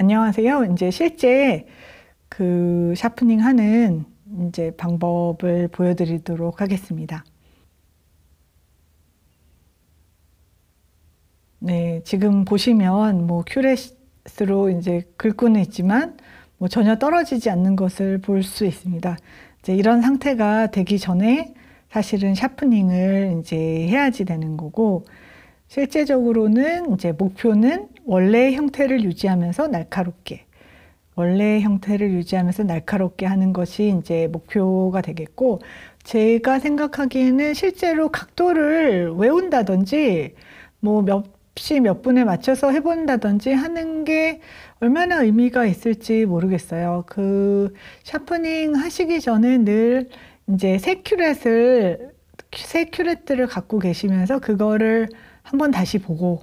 안녕하세요. 이제 실제 그 샤프닝 하는 이제 방법을 보여드리도록 하겠습니다. 네, 지금 보시면 뭐 큐레스로 이제 긁고는 있지만 뭐 전혀 떨어지지 않는 것을 볼 수 있습니다. 이제 이런 상태가 되기 전에 사실은 샤프닝을 이제 해야지 되는 거고 실제적으로는 이제 목표는 원래의 형태를 유지하면서 날카롭게 원래의 형태를 유지하면서 날카롭게 하는 것이 이제 목표가 되겠고 제가 생각하기에는 실제로 각도를 외운다든지 뭐 몇 시 몇 분에 맞춰서 해본다든지 하는 게 얼마나 의미가 있을지 모르겠어요. 그 샤프닝 하시기 전에 늘 이제 새 큐렛을 새 큐렛들을 갖고 계시면서 그거를 한번 다시 보고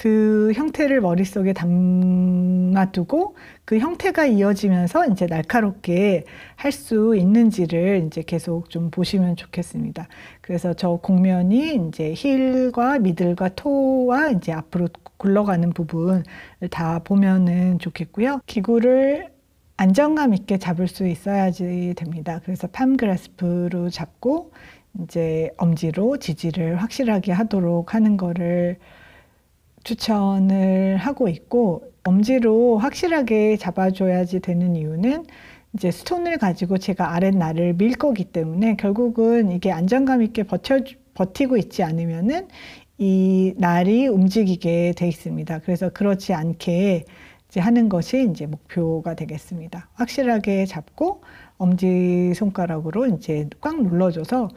그 형태를 머릿속에 담아두고 그 형태가 이어지면서 이제 날카롭게 할 수 있는지를 이제 계속 좀 보시면 좋겠습니다. 그래서 저 곡면이 이제 힐과 미들과 토와 이제 앞으로 굴러가는 부분을 다 보면은 좋겠고요. 기구를 안정감 있게 잡을 수 있어야지 됩니다. 그래서 팜그라스프로 잡고 이제 엄지로 지지를 확실하게 하도록 하는 거를 추천을 하고 있고 엄지로 확실하게 잡아줘야지 되는 이유는 이제 스톤을 가지고 제가 아랫날을 밀 거기 때문에 결국은 이게 안정감 있게 버텨 버티고 있지 않으면은 이 날이 움직이게 돼 있습니다. 그래서 그렇지 않게 이제 하는 것이 이제 목표가 되겠습니다. 확실하게 잡고 엄지 손가락으로 이제 꽉 눌러줘서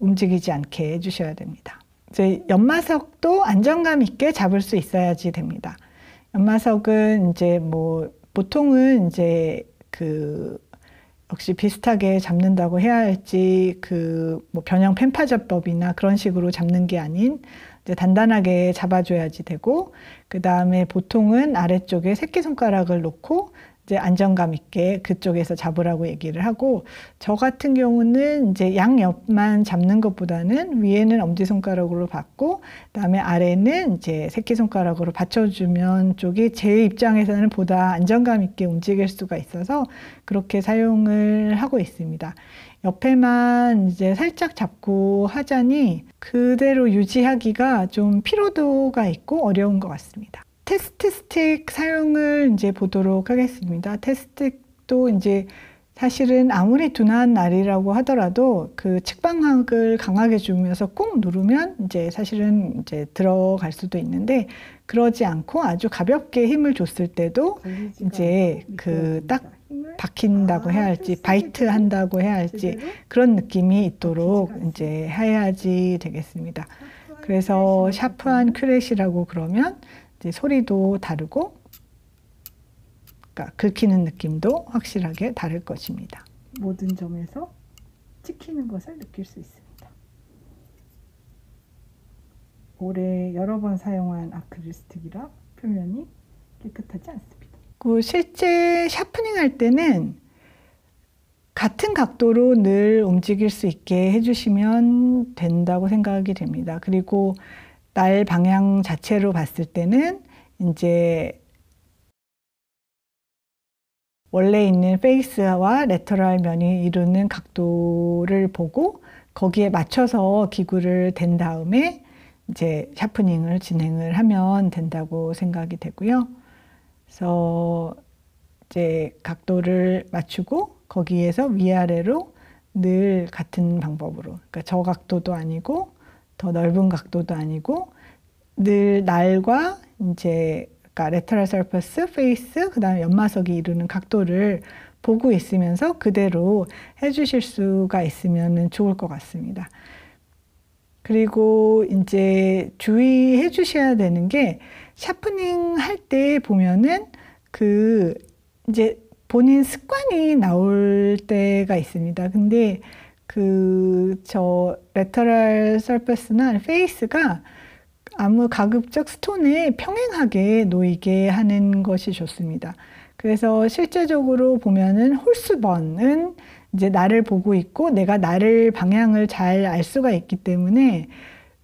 움직이지 않게 해주셔야 됩니다. 이제 연마석도 안정감 있게 잡을 수 있어야지 됩니다. 연마석은 이제 뭐 보통은 이제 그 역시 비슷하게 잡는다고 해야 할지 그뭐 변형 펜파저법이나 그런 식으로 잡는 게 아닌 이제 단단하게 잡아줘야지 되고 그 다음에 보통은 아래쪽에 새끼손가락을 놓고 이제 안정감 있게 그쪽에서 잡으라고 얘기를 하고 저 같은 경우는 이제 양옆만 잡는 것보다는 위에는 엄지손가락으로 받고 그다음에 아래는 이제 새끼손가락으로 받쳐주면 쪽이 제 입장에서는 보다 안정감 있게 움직일 수가 있어서 그렇게 사용을 하고 있습니다. 옆에만 이제 살짝 잡고 하자니 그대로 유지하기가 좀 피로도가 있고 어려운 것 같습니다. 테스트 스틱 사용을 이제 보도록 하겠습니다. 테스트도 이제 사실은 아무리 둔한 날이라고 하더라도 그 측방학을 강하게 주면서 꾹 누르면 이제 사실은 이제 들어갈 수도 있는데 그러지 않고 아주 가볍게 힘을 줬을 때도 이제 그 딱 박힌다고 아, 해야 할지 바이트 한다고 해야 할지 그런 느낌이 있도록 이제 해야지 되겠습니다. 그래서 샤프한 큐렛이라고 그러면 소리도 다르고 그러니까 긁히는 느낌도 확실하게 다를 것입니다. 모든 점에서 찍히는 것을 느낄 수 있습니다. 올해 여러 번 사용한 아크릴 스틱이라 표면이 깨끗하지 않습니다. 그 실제 샤프닝 할 때는 같은 각도로 늘 움직일 수 있게 해주시면 된다고 생각이 됩니다. 그리고 날 방향 자체로 봤을 때는 이제 원래 있는 페이스와 레터럴 면이 이루는 각도를 보고 거기에 맞춰서 기구를 댄 다음에 이제 샤프닝을 진행을 하면 된다고 생각이 되고요. 그래서 이제 각도를 맞추고 거기에서 위아래로 늘 같은 방법으로 그러니까 저 각도도 아니고 더 넓은 각도도 아니고 늘 날과 이제 그러니까 레터럴 서퍼스, 페이스, 그다음에 연마석이 이루는 각도를 보고 있으면서 그대로 해주실 수가 있으면 좋을 것 같습니다. 그리고 이제 주의해 주셔야 되는 게 샤프닝 할 때 보면은 그 이제 본인 습관이 나올 때가 있습니다. 근데 그저 레터럴 서페스나 페이스가 아무 가급적 스톤에 평행하게 놓이게 하는 것이 좋습니다. 그래서 실제적으로 보면은 홀수번은 이제 나를 보고 있고 내가 나를 방향을 잘 알 수가 있기 때문에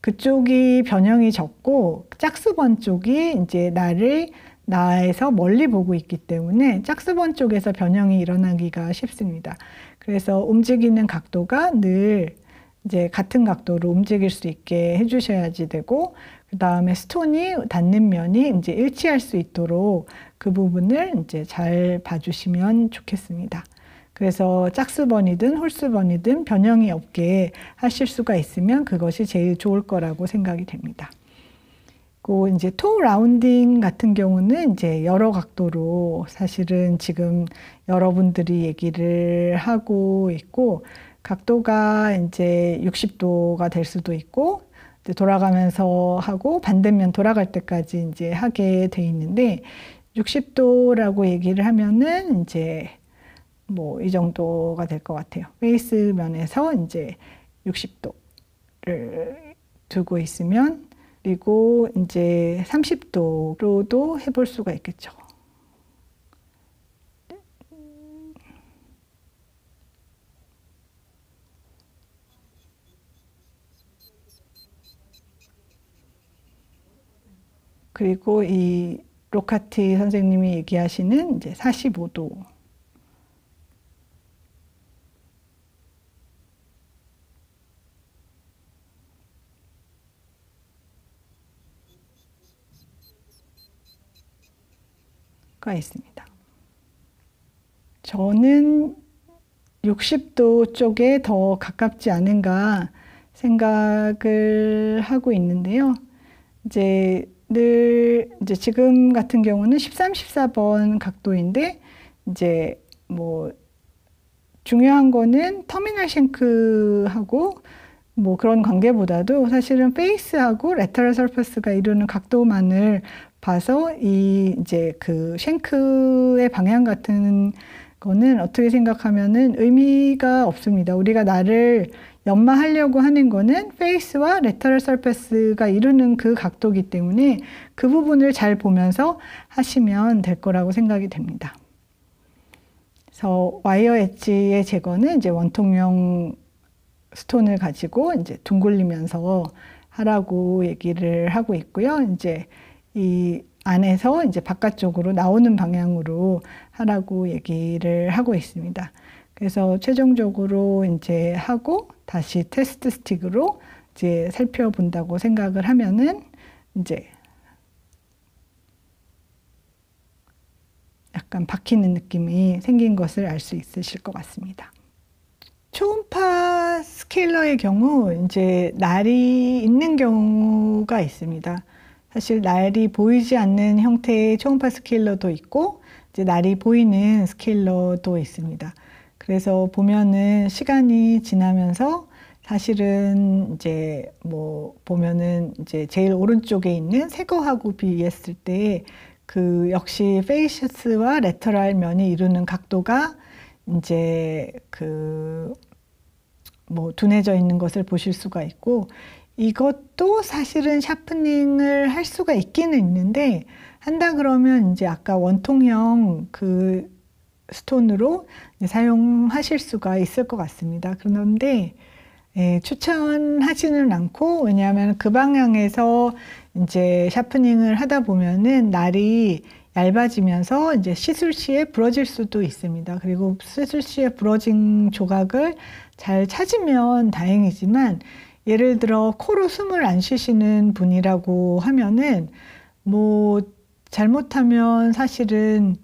그쪽이 변형이 적고 짝수번 쪽이 이제 나를 나에서 멀리 보고 있기 때문에 짝수번 쪽에서 변형이 일어나기가 쉽습니다. 그래서 움직이는 각도가 늘 이제 같은 각도로 움직일 수 있게 해주셔야지 되고 그 다음에 스톤이 닿는 면이 이제 일치할 수 있도록 그 부분을 이제 잘 봐주시면 좋겠습니다. 그래서 짝수번이든 홀수번이든 변형이 없게 하실 수가 있으면 그것이 제일 좋을 거라고 생각이 됩니다. 그 이제 통 라운딩 같은 경우는 이제 여러 각도로 사실은 지금 여러분들이 얘기를 하고 있고 각도가 이제 60도가 될 수도 있고 돌아가면서 하고 반대면 돌아갈 때까지 이제 하게 돼 있는데 60도라고 얘기를 하면은 이제 뭐 이 정도가 될 것 같아요. 페이스 면에서 이제 60도를 두고 있으면 그리고 이제 30도로도 해볼 수가 있겠죠. 그리고 이 로카티 선생님이 얘기하시는 이제 45도 가 있습니다. 저는 60도 쪽에 더 가깝지 않은가 생각을 하고 있는데요. 이제 늘 이제 지금 같은 경우는 13, 14번 각도인데 이제 뭐 중요한 거는 터미널 싱크하고 뭐 그런 관계보다도 사실은 페이스하고 레터럴 서퍼스가 이루는 각도만을 봐서 이 이제 그 쉔크의 방향 같은 거는 어떻게 생각하면은 의미가 없습니다. 우리가 나를 연마하려고 하는 거는 페이스와 레터럴 서페스가 이루는 그 각도기 때문에 그 부분을 잘 보면서 하시면 될 거라고 생각이 됩니다. 그래서 와이어 엣지의 제거는 이제 원통형 스톤을 가지고 이제 둥글리면서 하라고 얘기를 하고 있고요. 이제 이 안에서 이제 바깥쪽으로 나오는 방향으로 하라고 얘기를 하고 있습니다. 그래서 최종적으로 이제 하고 다시 테스트 스틱으로 이제 살펴본다고 생각을 하면은 이제 약간 박히는 느낌이 생긴 것을 알 수 있으실 것 같습니다. 초음파 스케일러의 경우 이제 날이 있는 경우가 있습니다. 사실 날이 보이지 않는 형태의 초음파 스케일러도 있고 이제 날이 보이는 스케일러도 있습니다. 그래서 보면은 시간이 지나면서 사실은 이제 뭐 보면은 이제 제일 오른쪽에 있는 새거하고 비했을때 그 역시 페이시스와 레터럴 면이 이루는 각도가 이제 그 뭐 둔해져 있는 것을 보실 수가 있고 이것도 사실은 샤프닝을 할 수가 있기는 있는데 한다 그러면 이제 아까 원통형 그 스톤으로 사용하실 수가 있을 것 같습니다. 그런데 예, 추천하지는 않고 왜냐하면 그 방향에서 이제 샤프닝을 하다 보면은 날이 얇아지면서 이제 시술시에 부러질 수도 있습니다. 그리고 시술시에 부러진 조각을 잘 찾으면 다행이지만 예를 들어 코로 숨을 안 쉬시는 분이라고 하면은 뭐 잘못하면 사실은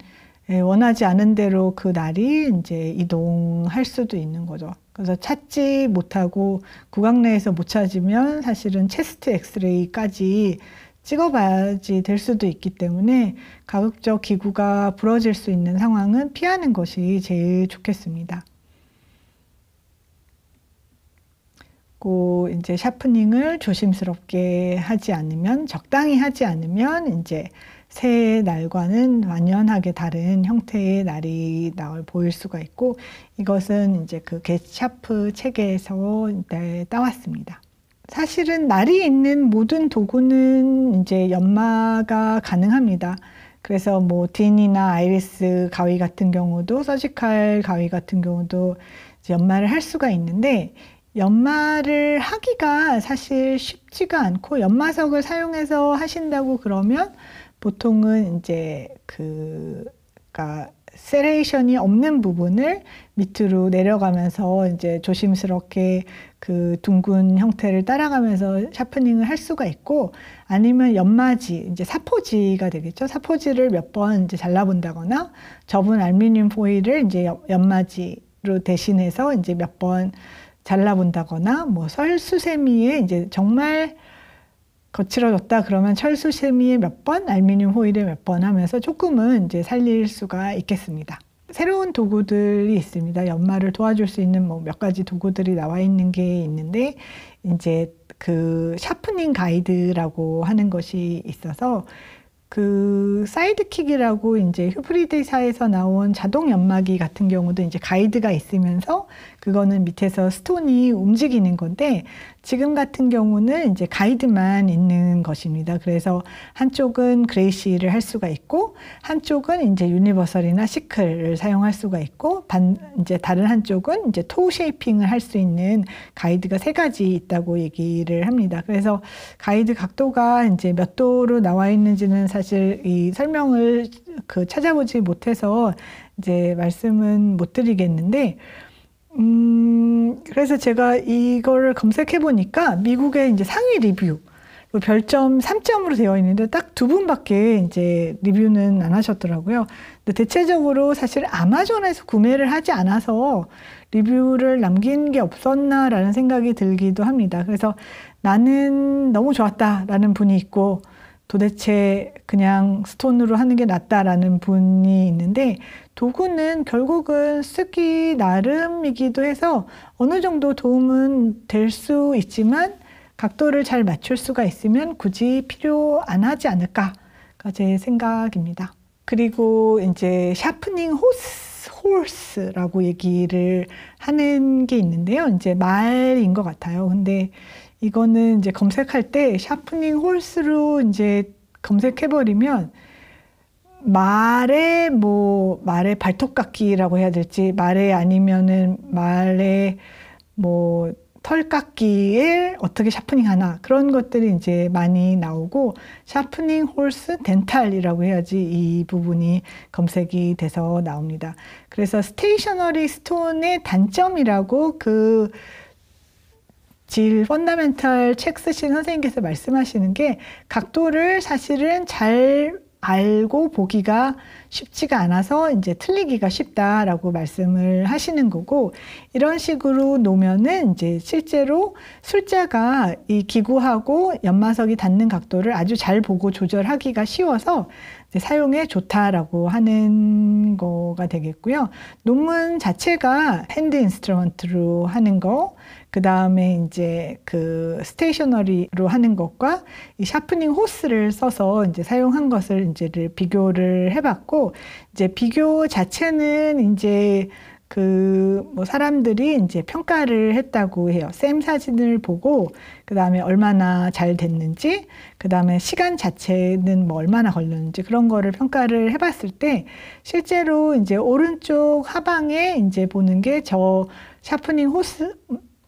예, 원하지 않은 대로 그 날이 이제 이동할 수도 있는 거죠. 그래서 찾지 못하고 구강 내에서 못 찾으면 사실은 체스트 엑스레이까지 찍어봐야지 될 수도 있기 때문에 가급적 기구가 부러질 수 있는 상황은 피하는 것이 제일 좋겠습니다. 그리고 이제 샤프닝을 조심스럽게 하지 않으면 적당히 하지 않으면 이제 새 날과는 완연하게 다른 형태의 날이 나올 보일 수가 있고 이것은 이제 그 겟샤프 책에서 따왔습니다. 사실은 날이 있는 모든 도구는 이제 연마가 가능합니다. 그래서 뭐 딘이나 아이리스 가위 같은 경우도 서지칼 가위 같은 경우도 연마를 할 수가 있는데 연마를 하기가 사실 쉽지가 않고 연마석을 사용해서 하신다고 그러면 보통은 이제 그 그러니까 세레이션이 없는 부분을 밑으로 내려가면서 이제 조심스럽게 그 둥근 형태를 따라가면서 샤프닝을 할 수가 있고 아니면 연마지 이제 사포지가 되겠죠 사포지를 몇 번 이제 잘라본다거나 접은 알루미늄 포일을 이제 연마지로 대신해서 이제 몇번 잘라본다거나 뭐설수세미에 이제 정말 거칠어졌다 그러면 철수세미에 몇 번, 알미늄 호일에 몇 번 하면서 조금은 이제 살릴 수가 있겠습니다. 새로운 도구들이 있습니다. 연마를 도와줄 수 있는 뭐 몇 가지 도구들이 나와 있는 게 있는데 이제 그 샤프닝 가이드라고 하는 것이 있어서 그 사이드킥이라고 이제 휴프리드사에서 나온 자동 연마기 같은 경우도 이제 가이드가 있으면서 그거는 밑에서 스톤이 움직이는 건데 지금 같은 경우는 이제 가이드만 있는 것입니다. 그래서 한쪽은 그레이시를 할 수가 있고 한쪽은 이제 유니버설이나 시클을 사용할 수가 있고 반 이제 다른 한쪽은 이제 토우 쉐이핑을 할 수 있는 가이드가 세 가지 있다고 얘기를 합니다. 그래서 가이드 각도가 이제 몇 도로 나와 있는지는 사실 이 설명을 그 찾아보지 못해서 이제 말씀은 못 드리겠는데 음, 그래서 제가 이걸 검색해 보니까 미국의 이제 상위 리뷰 그 별점 3점으로 되어 있는데 딱 두 분밖에 이제 리뷰는 안 하셨더라고요. 근데 대체적으로 사실 아마존에서 구매를 하지 않아서 리뷰를 남긴 게 없었나라는 생각이 들기도 합니다. 그래서 나는 너무 좋았다라는 분이 있고 도대체 그냥 스톤으로 하는 게 낫다라는 분이 있는데 도구는 결국은 쓰기 나름이기도 해서 어느 정도 도움은 될 수 있지만 각도를 잘 맞출 수가 있으면 굳이 필요 안 하지 않을까가 제 생각입니다. 그리고 이제 샤프닝 호스, 홀스라고 얘기를 하는 게 있는데요. 이제 말인 것 같아요. 근데 이거는 이제 검색할 때 샤프닝 홀스로 이제 검색해버리면 말의 뭐 말의 발톱깎이라고 해야 될지 말의 아니면은 말의 뭐 털깎이에 어떻게 샤프닝 하나 그런 것들이 이제 많이 나오고 샤프닝 홀스 덴탈이라고 해야지 이 부분이 검색이 돼서 나옵니다. 그래서 스테이셔너리 스톤의 단점이라고 그 질펀다멘털책 쓰신 선생님께서 말씀하시는 게 각도를 사실은 잘 알고 보기가 쉽지가 않아서 이제 틀리기가 쉽다라고 말씀을 하시는 거고 이런 식으로 놓으면은 이제 실제로 술자가 이 기구하고 연마석이 닿는 각도를 아주 잘 보고 조절하기가 쉬워서 사용에 좋다라고 하는 거가 되겠고요. 논문 자체가 핸드 인스트루먼트로 하는 거, 그 다음에 이제 그 스테이셔너리로 하는 것과 이 샤프닝 호스를 써서 이제 사용한 것을 이제를 비교를 해봤고, 이제 비교 자체는 이제 그뭐 사람들이 이제 평가를 했다고 해요. 쌤 사진을 보고 그 다음에 얼마나 잘 됐는지 그 다음에 시간 자체는 뭐 얼마나 걸렸는지 그런 거를 평가를 해봤을 때 실제로 이제 오른쪽 하방에 이제 보는 게 저 샤프닝 호스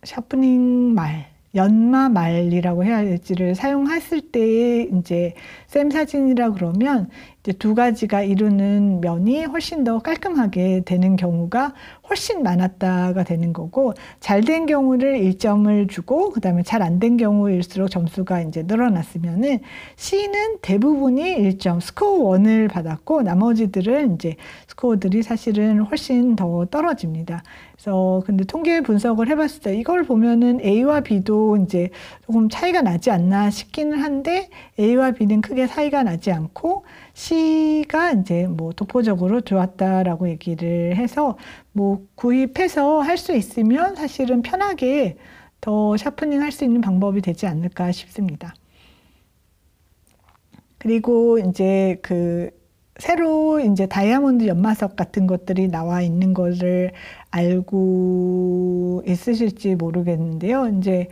샤프닝 말 연마 말이라고 해야 될지를 사용했을 때의 이제 쌤 사진이라 그러면 이제 두 가지가 이루는 면이 훨씬 더 깔끔하게 되는 경우가 훨씬 많았다가 되는 거고 잘 된 경우를 일점을 주고 그다음에 잘 안 된 경우일수록 점수가 이제 늘어났으면은 C는 대부분이 일점 스코어 원을 받았고 나머지들은 이제 스코어들이 사실은 훨씬 더 떨어집니다. 어, 근데 통계 분석을 해봤을 때 이걸 보면은 A와 B도 이제 조금 차이가 나지 않나 싶기는 한데 A와 B는 크게 차이가 나지 않고 C가 이제 뭐 독보적으로 들어왔다라고 얘기를 해서 뭐 구입해서 할 수 있으면 사실은 편하게 더 샤프닝 할 수 있는 방법이 되지 않을까 싶습니다. 그리고 이제 그 새로 이제 다이아몬드 연마석 같은 것들이 나와 있는 것을 알고 있으실지 모르겠는데요. 이제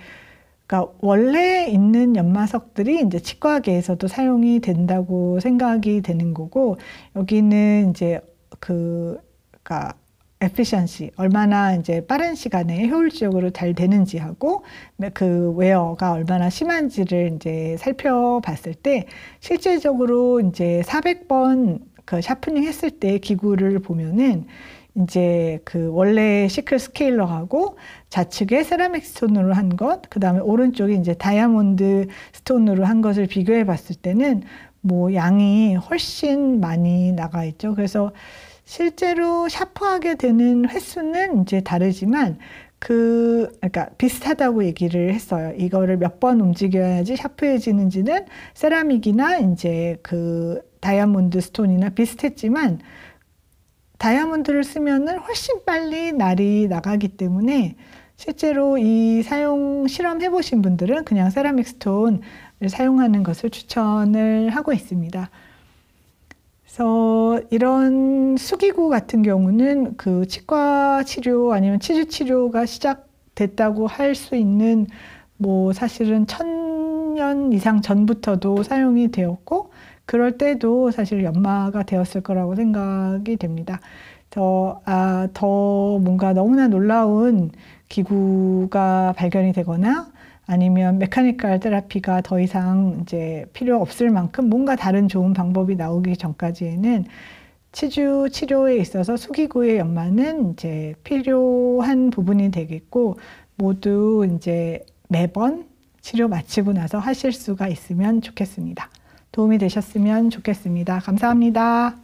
그러니까 원래 있는 연마석들이 이제 치과계에서도 사용이 된다고 생각이 되는 거고 여기는 이제 그 그러니까 에피션시 얼마나 이제 빠른 시간에 효율적으로 잘 되는지 하고 네, 그 웨어가 얼마나 심한지를 이제 살펴봤을 때 실제적으로 이제 400번 그 샤프닝 했을 때 기구를 보면은 이제 그 원래 시클 스케일러하고 좌측에 세라믹 스톤으로 한 것, 그 다음에 오른쪽에 이제 다이아몬드 스톤으로 한 것을 비교해 봤을 때는 뭐 양이 훨씬 많이 나가 있죠. 그래서 실제로 샤프하게 되는 횟수는 이제 다르지만 그 그러니까 비슷하다고 얘기를 했어요. 이거를 몇 번 움직여야지 샤프해지는지는 세라믹이나 이제 그 다이아몬드 스톤이나 비슷했지만 다이아몬드를 쓰면은 훨씬 빨리 날이 나가기 때문에 실제로 이 사용 실험해 보신 분들은 그냥 세라믹 스톤을 사용하는 것을 추천을 하고 있습니다. 그래서 이런 수기구 같은 경우는 그 치과 치료 아니면 치주 치료가 시작됐다고 할 수 있는 뭐 사실은 천 년 이상 전부터도 사용이 되었고 그럴 때도 사실 연마가 되었을 거라고 생각이 됩니다. 더, 아, 더 뭔가 너무나 놀라운 기구가 발견이 되거나 아니면 메카니컬 테라피가 더 이상 이제 필요 없을 만큼 뭔가 다른 좋은 방법이 나오기 전까지는 치주 치료에 있어서 수기구의 연마는 이제 필요한 부분이 되겠고 모두 이제 매번 치료 마치고 나서 하실 수가 있으면 좋겠습니다. 도움이 되셨으면 좋겠습니다. 감사합니다.